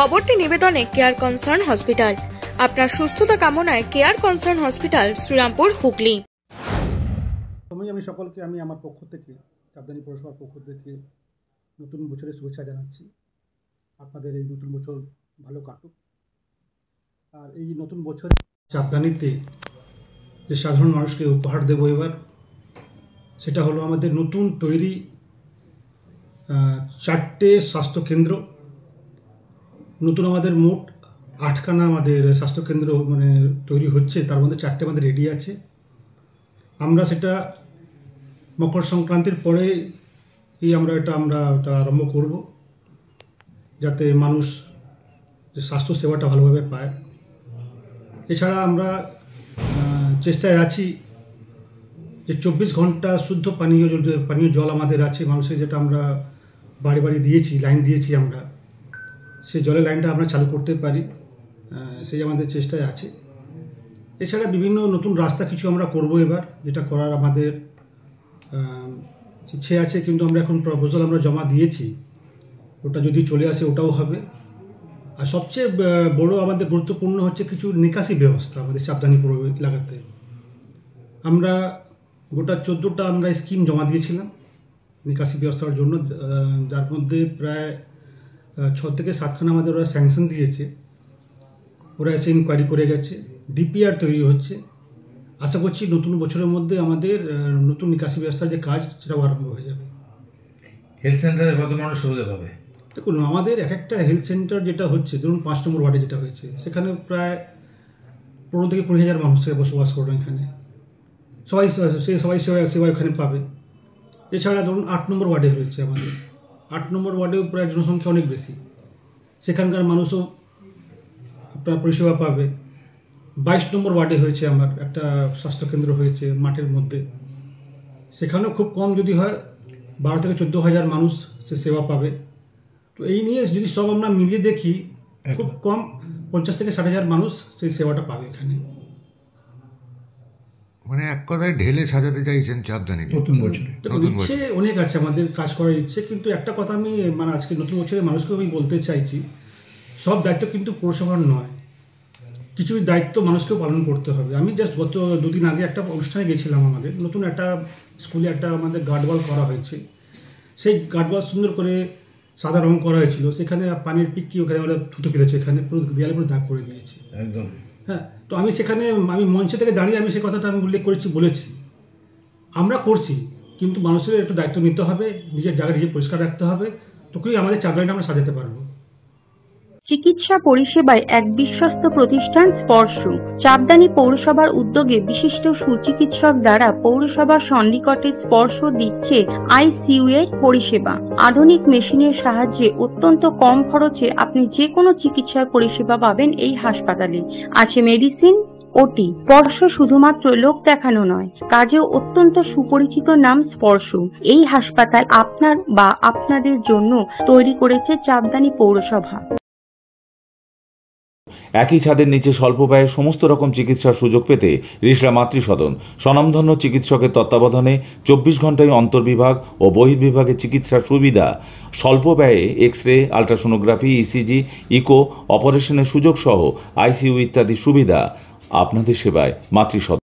খবরটি নিবেদনে care concern hospital আপনার সুস্থতা কামনায় care concern hospital Serampore Hooghly আমি সকলকে আমি আমার পক্ষ থেকে চাঁদানি পৌরসভার পক্ষ থেকে নতুন বছরের শুভেচ্ছা জানাচ্ছি আপনাদের এই নতুন বছর ভালো কাটুক আর এই নতুন বছর চাপদানিতে যে সাধারণ মানুষকে উপহার দেবো এবার সেটা হলো আমাদের নতুন তৈরি চারটে স্বাস্থ্যকেন্দ্র নতুন আমাদের মোট আটখানা আমাদের স্বাস্থ্যকেন্দ্র মানে তৈরি হচ্ছে তার মধ্যে চারটে আমাদের রেডি আছে আমরা সেটা মকর সংক্রান্তির পরে এই আমরা এটা আমরা এটা আরম্ভ করব যাতে মানুষ স্বাস্থ্য সেবাটা ভালোভাবে পায় এছাড়া আমরা চেষ্টায় আছি যে চব্বিশ ঘন্টা শুদ্ধ পানীয় পানীয় জল আমাদের আছে মানুষের যেটা আমরা বাড়ি বাড়ি দিয়েছি লাইন দিয়েছি আমরা সেই জলের লাইনটা আমরা চালু করতে পারি সেই আমাদের চেষ্টায় আছে এছাড়া বিভিন্ন নতুন রাস্তা কিছু আমরা করব এবার যেটা করার আমাদের ইচ্ছে আছে কিন্তু আমরা এখন প্রপোজাল আমরা জমা দিয়েছি ওটা যদি চলে আসে ওটাও হবে আর সবচেয়ে বড় আমাদের গুরুত্বপূর্ণ হচ্ছে কিছু নিকাশি ব্যবস্থা আমাদের সাবধানীপুর এলাকাতে আমরা গোটা চোদ্দোটা আমরা স্কিম জমা দিয়েছিলাম নিকাশি ব্যবস্থার জন্য যার মধ্যে প্রায় ছ থেকে সাতখানা আমাদের ওরা স্যাংশন দিয়েছে ওরা এসে ইনকোয়ারি করে গেছে ডিপিআর তৈরি হচ্ছে আশা করছি নতুন বছরের মধ্যে আমাদের নতুন নিকাশি ব্যবস্থার যে কাজ সেটাও আরম্ভ হয়ে যাবে হেলথ সেন্টারে কত মানুষ সুবিধা পাবে দেখুন আমাদের এক একটা হেলথ সেন্টার যেটা হচ্ছে ধরুন পাঁচ নম্বর ওয়ার্ডে যেটা হয়েছে সেখানে প্রায় পনেরো থেকে কুড়ি হাজার মানুষকে বসবাস করবেন এখানে সবাই সে সবাই সেবা এখানে পাবে এছাড়া ধরুন আট নম্বর ওয়ার্ডে হয়েছে আমাদের আট নম্বর ওয়ার্ডেও প্রায় জনসংখ্যা অনেক বেশি সেখানকার মানুষও আপনার পরিষেবা পাবে বাইশ নম্বর ওয়ার্ডে হয়েছে আমার একটা স্বাস্থ্যকেন্দ্র হয়েছে মাঠের মধ্যে সেখানেও খুব কম যদি হয় বারো থেকে চোদ্দো হাজার মানুষ সে সেবা পাবে তো এই নিয়ে যদি সব আমরা মিলিয়ে দেখি খুব কম পঞ্চাশ থেকে ষাট হাজার মানুষ সেই সেবাটা পাবে এখানে মানে এক কথায় ঢেলে সাজাতে চাইছেন জানি নতুন বছরে নতুন অনেক আছে আমাদের কাজ করার ইচ্ছে কিন্তু একটা কথা আমি মানে আজকে নতুন বছরে মানুষকে আমি বলতে চাইছি সব দায়িত্ব কিন্তু পৌরসভার নয় কিছু দায়িত্ব মানুষকেও পালন করতে হবে আমি জাস্ট গত দুদিন আগে একটা অনুষ্ঠানে গেছিলাম আমাদের নতুন একটা স্কুলে একটা আমাদের গার্ডওয়াল করা হয়েছে সেই গার্ডওয়াল সুন্দর করে সাদা রং করা হয়েছিল সেখানে পানির পিক কি ওখানে ওরা থুতো ফেলেছে এখানে পুরো দেয়ালে পুরো দাগ করে দিয়েছে একদম হ্যাঁ তো আমি সেখানে আমি মঞ্চে থেকে দাঁড়িয়ে আমি সে কথাটা আমি উল্লেখ করেছি বলেছি আমরা করছি কিন্তু মানুষের একটু দায়িত্ব নিতে হবে নিজের জায়গা নিজে পরিষ্কার রাখতে হবে তোকেই আমাদের চাকরিটা আমরা সাজাতে পারবো চিকিৎসা পরিষেবায় এক বিশ্বস্ত প্রতিষ্ঠান স্পর্শ চাপদানি পৌরসভার উদ্যোগে বিশিষ্ট সুচিকিৎসক দ্বারা পৌরসভার সন্নিকটে স্পর্শ দিচ্ছে আইসিইউ এর পরিষেবা আধুনিক মেশিনের সাহায্যে অত্যন্ত কম খরচে আপনি যে কোনো চিকিৎসার পরিষেবা পাবেন এই হাসপাতালে আছে মেডিসিন ওটি স্পর্শ শুধুমাত্র লোক দেখানো নয় কাজেও অত্যন্ত সুপরিচিত নাম স্পর্শ এই হাসপাতাল আপনার বা আপনাদের জন্য তৈরি করেছে চাপদানি পৌরসভা একই ছাদের নিচে স্বল্প ব্যয়ে সমস্ত রকম চিকিৎসার সুযোগ পেতে রিসরা মাতৃসদন স্বনামধন্য চিকিৎসকের তত্ত্বাবধানে চব্বিশ ঘন্টায় অন্তর্বিভাগ ও বহির্বিভাগে চিকিৎসার সুবিধা স্বল্প ব্যয়ে X ray ultrasonography ECG eco অপারেশনের সুযোগ সহ আইসিইউ ইত্যাদি সুবিধা আপনাদের সেবায় মাতৃসদন